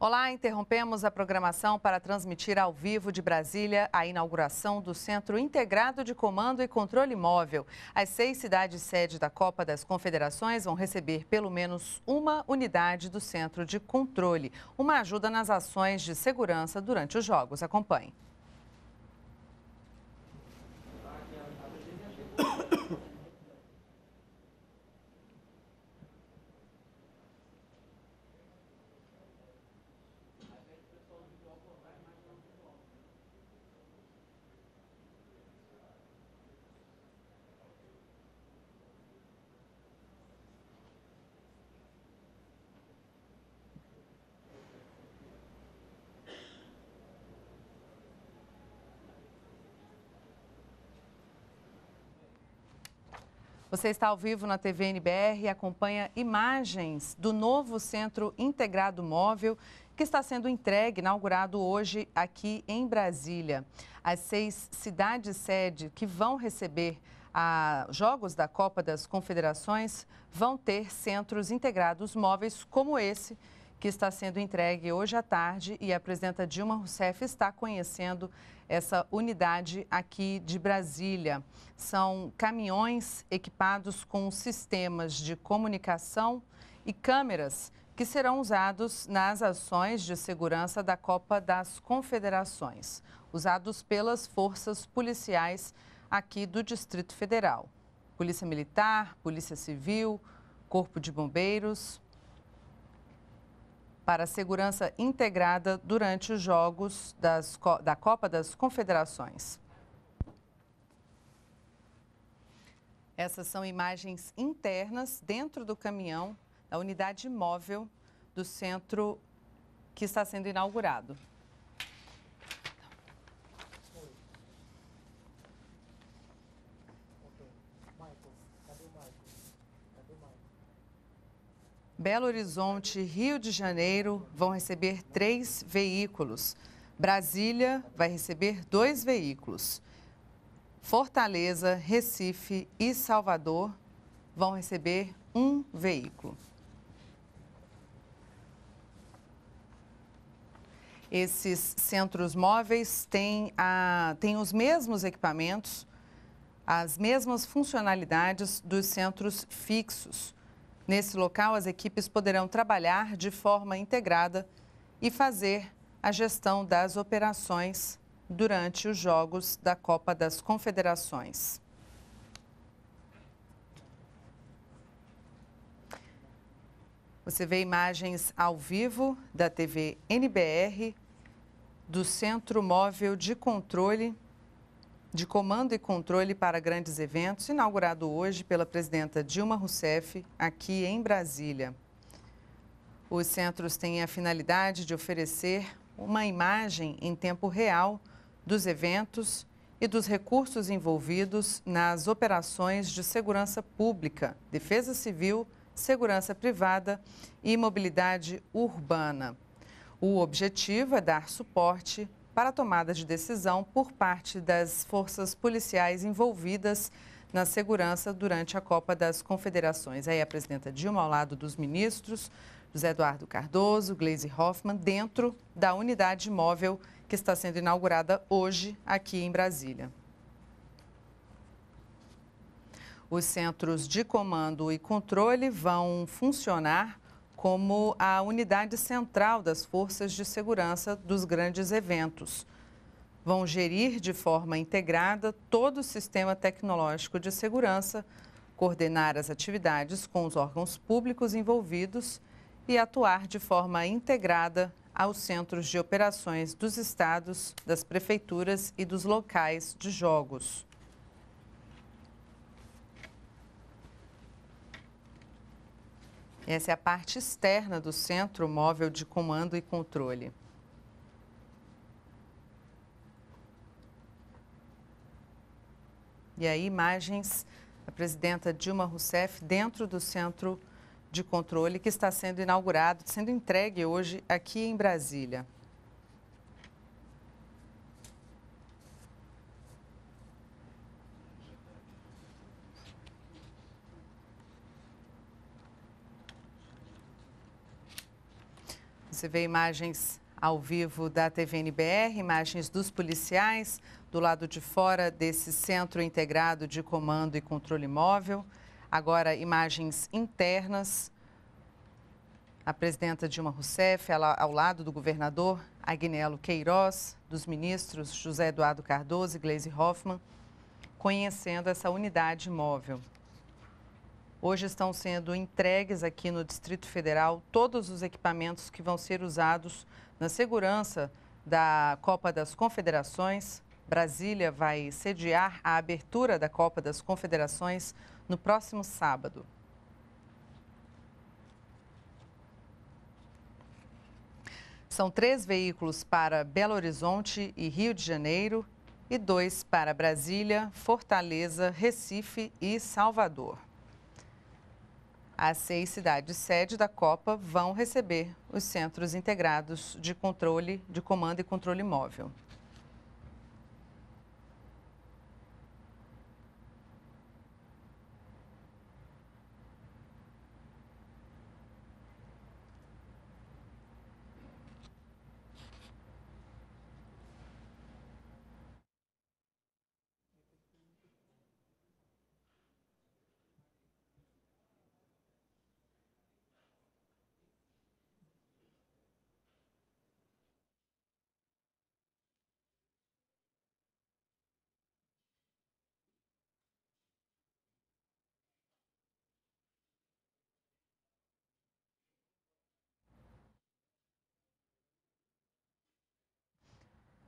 Olá, interrompemos a programação para transmitir ao vivo de Brasília a inauguração do Centro Integrado de Comando e Controle Móvel. As seis cidades sede da Copa das Confederações vão receber pelo menos uma unidade do Centro de Controle, uma ajuda nas ações de segurança durante os Jogos. Acompanhe. Você está ao vivo na TV NBR e acompanha imagens do novo Centro Integrado Móvel que está sendo entregue, inaugurado hoje aqui em Brasília. As seis cidades-sede que vão receber a Jogos da Copa das Confederações vão ter centros integrados móveis como esse que está sendo entregue hoje à tarde e a presidenta Dilma Rousseff está conhecendo essa unidade aqui de Brasília. São caminhões equipados com sistemas de comunicação e câmeras que serão usados nas ações de segurança da Copa das Confederações, usados pelas forças policiais aqui do Distrito Federal. Polícia Militar, Polícia Civil, Corpo de Bombeiros, para a segurança integrada durante os Jogos das, da Copa das Confederações. Essas são imagens internas dentro do caminhão da unidade móvel do centro que está sendo inaugurado. Belo Horizonte e Rio de Janeiro vão receber três veículos. Brasília vai receber dois veículos. Fortaleza, Recife e Salvador vão receber um veículo. Esses centros móveis têm, a, têm os mesmos equipamentos, as mesmas funcionalidades dos centros fixos. Nesse local, as equipes poderão trabalhar de forma integrada e fazer a gestão das operações durante os Jogos da Copa das Confederações. Você vê imagens ao vivo da TV NBR, do Centro Móvel de Controle de comando e controle para grandes eventos, inaugurado hoje pela presidenta Dilma Rousseff, aqui em Brasília. Os centros têm a finalidade de oferecer uma imagem em tempo real dos eventos e dos recursos envolvidos nas operações de segurança pública, defesa civil, segurança privada e mobilidade urbana. O objetivo é dar suporte para tomada de decisão por parte das forças policiais envolvidas na segurança durante a Copa das Confederações. Aí a presidenta Dilma ao lado dos ministros José Eduardo Cardoso, Gleisi Hoffmann, dentro da unidade móvel que está sendo inaugurada hoje aqui em Brasília. Os centros de comando e controle vão funcionar como a unidade central das forças de segurança dos grandes eventos. Vão gerir de forma integrada todo o sistema tecnológico de segurança, coordenar as atividades com os órgãos públicos envolvidos e atuar de forma integrada aos centros de operações dos estados, das prefeituras e dos locais de jogos. Essa é a parte externa do Centro Móvel de Comando e Controle. E aí, imagens da presidenta Dilma Rousseff dentro do Centro de Controle que está sendo inaugurado, sendo entregue hoje aqui em Brasília. Você vê imagens ao vivo da TVNBR, imagens dos policiais do lado de fora desse centro integrado de comando e controle móvel. Agora, imagens internas. A presidenta Dilma Rousseff, ela ao lado do governador Agnello Queiroz, dos ministros José Eduardo Cardoso e Gleisi Hoffmann, conhecendo essa unidade móvel. Hoje estão sendo entregues aqui no Distrito Federal todos os equipamentos que vão ser usados na segurança da Copa das Confederações. Brasília vai sediar a abertura da Copa das Confederações no próximo sábado. São três veículos para Belo Horizonte e Rio de Janeiro e dois para Brasília, Fortaleza, Recife e Salvador. As seis cidades sede da Copa vão receber os Centros Integrados de Controle, de Comando e Controle Móvel.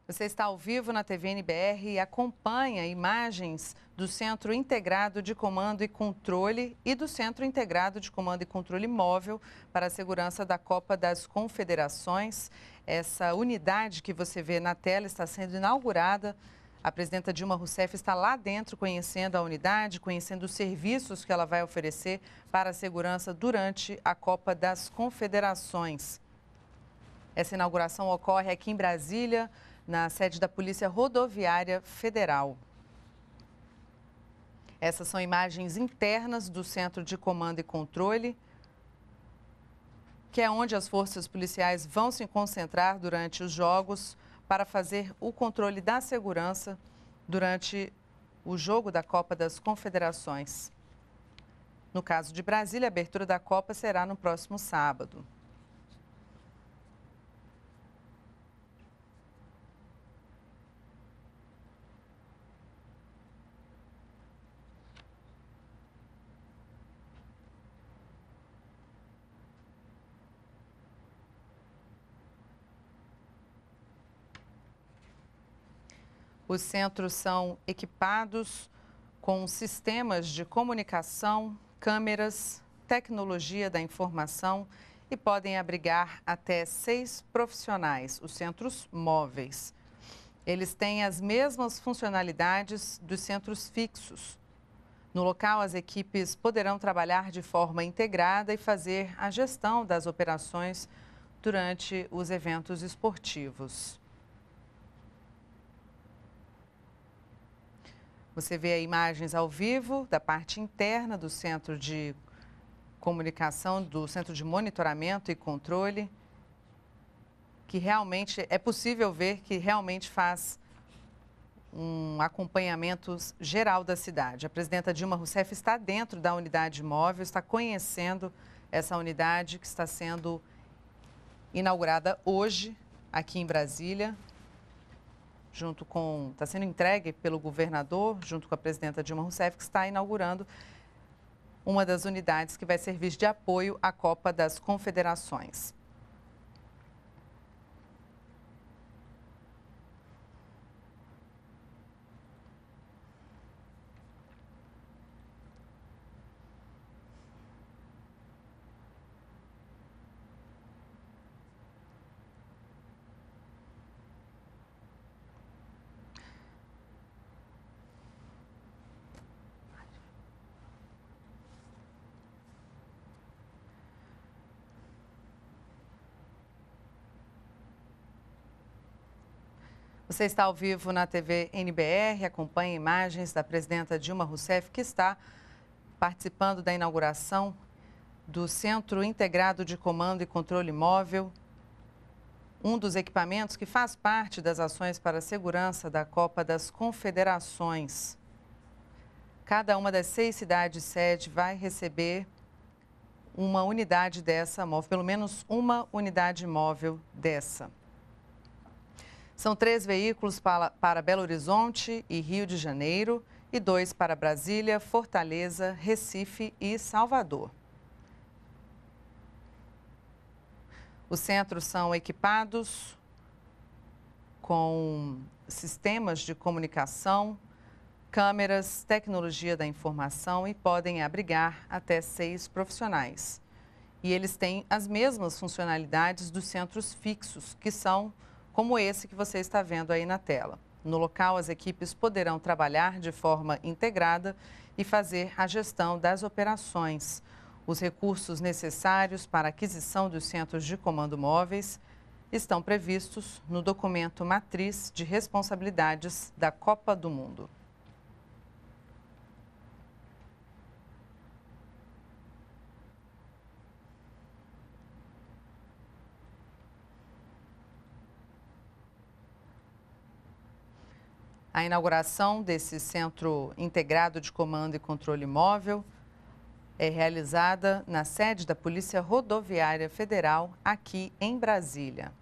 Você está ao vivo na TV NBR e acompanha imagens do Centro Integrado de Comando e Controle e do Centro Integrado de Comando e Controle Móvel para a Segurança da Copa das Confederações. Essa unidade que você vê na tela está sendo inaugurada. A presidenta Dilma Rousseff está lá dentro conhecendo a unidade, conhecendo os serviços que ela vai oferecer para a segurança durante a Copa das Confederações. Essa inauguração ocorre aqui em Brasília, na sede da Polícia Rodoviária Federal. Essas são imagens internas do Centro de Comando e Controle, que é onde as forças policiais vão se concentrar durante os jogos para fazer o controle da segurança durante o jogo da Copa das Confederações. No caso de Brasília, a abertura da Copa será no próximo sábado. Os centros são equipados com sistemas de comunicação, câmeras, tecnologia da informação e podem abrigar até seis profissionais, os centros móveis. Eles têm as mesmas funcionalidades dos centros fixos. No local, as equipes poderão trabalhar de forma integrada e fazer a gestão das operações durante os eventos esportivos. Você vê imagens ao vivo da parte interna do centro de comunicação, do centro de monitoramento e controle, que realmente é possível ver que realmente faz um acompanhamento geral da cidade. A presidenta Dilma Rousseff está dentro da unidade móvel, está conhecendo essa unidade que está sendo inaugurada hoje aqui em Brasília junto com. está sendo entregue pelo governador, junto com a presidenta Dilma Rousseff, que está inaugurando uma das unidades que vai servir de apoio à Copa das Confederações. Você está ao vivo na TV NBR, acompanha imagens da presidenta Dilma Rousseff, que está participando da inauguração do Centro Integrado de Comando e Controle Móvel, um dos equipamentos que faz parte das ações para a segurança da Copa das Confederações. Cada uma das seis cidades sede vai receber uma unidade dessa móvel, pelo menos uma unidade móvel dessa. São três veículos para, para Belo Horizonte e Rio de Janeiro e dois para Brasília, Fortaleza, Recife e Salvador. Os centros são equipados com sistemas de comunicação, câmeras, tecnologia da informação e podem abrigar até seis profissionais. E eles têm as mesmas funcionalidades dos centros fixos, que são como esse que você está vendo aí na tela. No local, as equipes poderão trabalhar de forma integrada e fazer a gestão das operações. Os recursos necessários para a aquisição dos centros de comando móveis estão previstos no documento Matriz de Responsabilidades da Copa do Mundo. a inauguração desse Centro Integrado de Comando e Controle Móvel é realizada na sede da Polícia Rodoviária Federal, aqui em Brasília,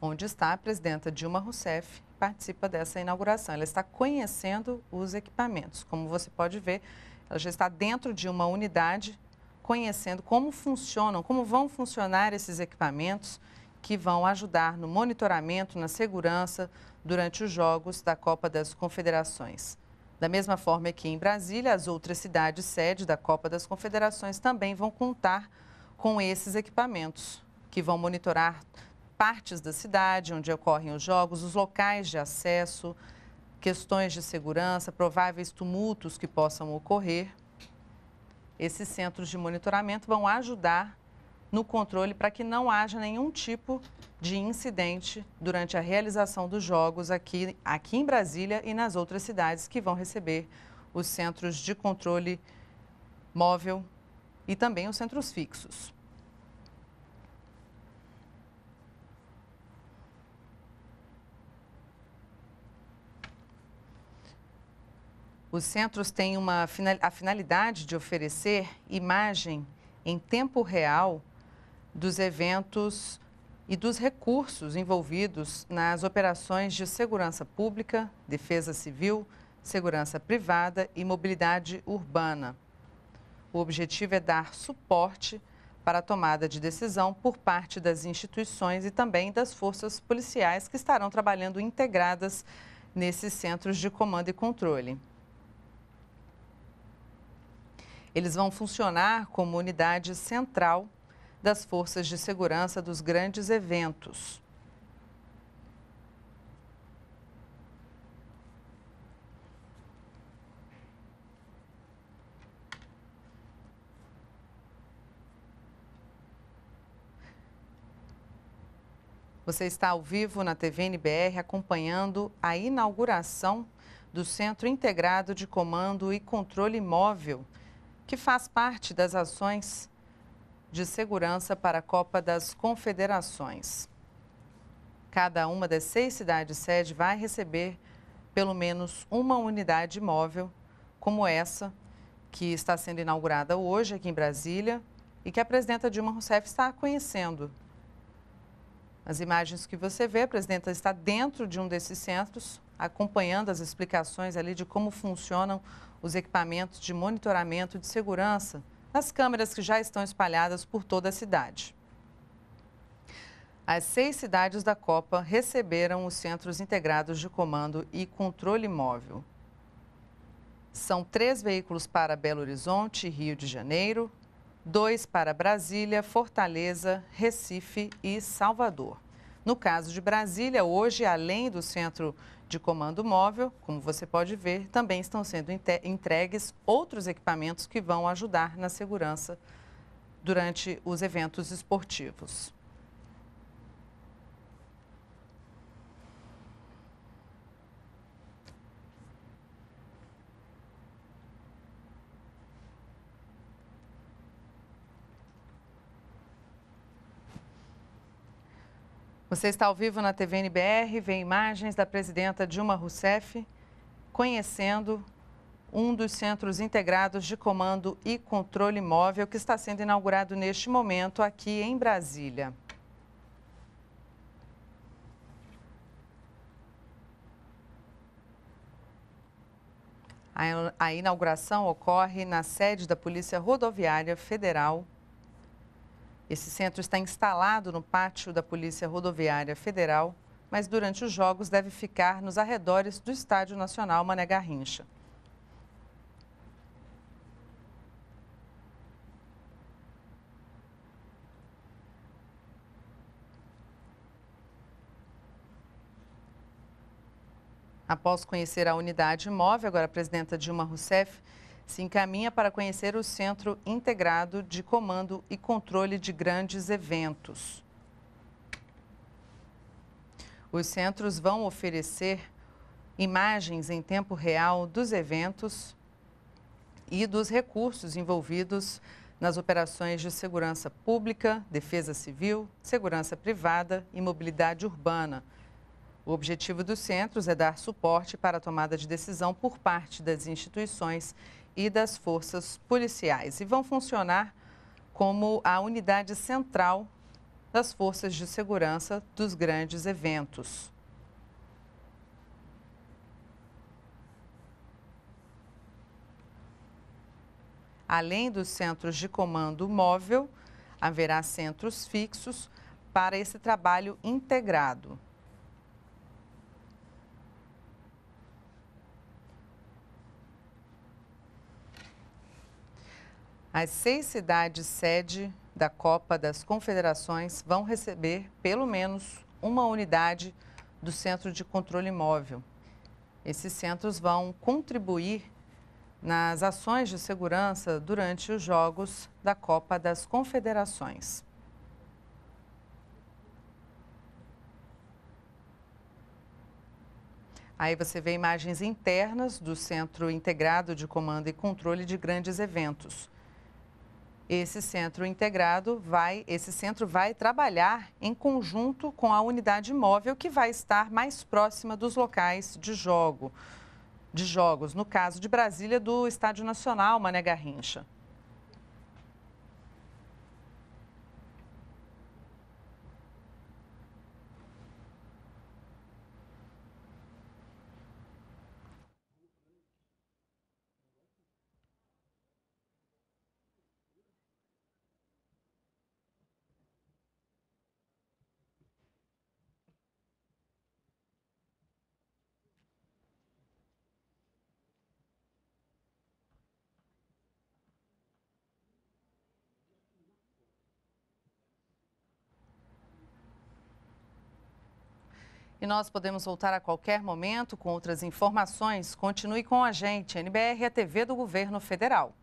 onde está a presidenta Dilma Rousseff, participa dessa inauguração. Ela está conhecendo os equipamentos. Como você pode ver, ela já está dentro de uma unidade conhecendo como funcionam, como vão funcionar esses equipamentos que vão ajudar no monitoramento, na segurança durante os Jogos da Copa das Confederações. Da mesma forma, é que em Brasília, as outras cidades sede da Copa das Confederações também vão contar com esses equipamentos, que vão monitorar partes da cidade onde ocorrem os jogos, os locais de acesso, questões de segurança, prováveis tumultos que possam ocorrer. Esses centros de monitoramento vão ajudar no controle para que não haja nenhum tipo de incidente durante a realização dos jogos aqui, aqui em Brasília e nas outras cidades que vão receber os centros de controle móvel e também os centros fixos. Os centros têm uma, a finalidade de oferecer imagem em tempo real dos eventos e dos recursos envolvidos nas operações de segurança pública, defesa civil, segurança privada e mobilidade urbana. O objetivo é dar suporte para a tomada de decisão por parte das instituições e também das forças policiais que estarão trabalhando integradas nesses centros de comando e controle. Eles vão funcionar como unidade central das forças de segurança dos grandes eventos. Você está ao vivo na TV NBR acompanhando a inauguração do Centro Integrado de Comando e Controle Móvel, que faz parte das ações de segurança para a Copa das Confederações. Cada uma das seis cidades sede vai receber pelo menos uma unidade móvel, como essa, que está sendo inaugurada hoje aqui em Brasília e que a presidenta Dilma Rousseff está conhecendo. As imagens que você vê, a presidenta está dentro de um desses centros, acompanhando as explicações ali de como funcionam os equipamentos de monitoramento de segurança nas câmeras que já estão espalhadas por toda a cidade. As seis cidades da Copa receberam os Centros Integrados de Comando e Controle Móvel. São três veículos para Belo Horizonte e Rio de Janeiro, dois para Brasília, Fortaleza, Recife e Salvador. No caso de Brasília, hoje, além do Centro de comando móvel, como você pode ver, também estão sendo entregues outros equipamentos que vão ajudar na segurança durante os eventos esportivos. Você está ao vivo na TV NBR, vê imagens da presidenta Dilma Rousseff conhecendo um dos centros integrados de comando e controle móvel que está sendo inaugurado neste momento aqui em Brasília. A inauguração ocorre na sede da Polícia Rodoviária Federal esse centro está instalado no pátio da Polícia Rodoviária Federal, mas durante os jogos deve ficar nos arredores do Estádio Nacional Mané Garrincha. Após conhecer a unidade móvel, agora a presidenta Dilma Rousseff se encaminha para conhecer o Centro Integrado de Comando e Controle de Grandes Eventos. Os centros vão oferecer imagens em tempo real dos eventos e dos recursos envolvidos nas operações de segurança pública, defesa civil, segurança privada e mobilidade urbana. O objetivo dos centros é dar suporte para a tomada de decisão por parte das instituições e das forças policiais e vão funcionar como a unidade central das forças de segurança dos grandes eventos. Além dos centros de comando móvel, haverá centros fixos para esse trabalho integrado. As seis cidades sede da Copa das Confederações vão receber pelo menos uma unidade do Centro de Controle Móvel. Esses centros vão contribuir nas ações de segurança durante os Jogos da Copa das Confederações. Aí você vê imagens internas do Centro Integrado de Comando e Controle de Grandes Eventos. Esse centro integrado vai, esse centro vai trabalhar em conjunto com a unidade móvel que vai estar mais próxima dos locais de jogo, de jogos, no caso de Brasília do Estádio Nacional Mané Garrincha. E nós podemos voltar a qualquer momento com outras informações. Continue com a gente. NBR é a TV do Governo Federal.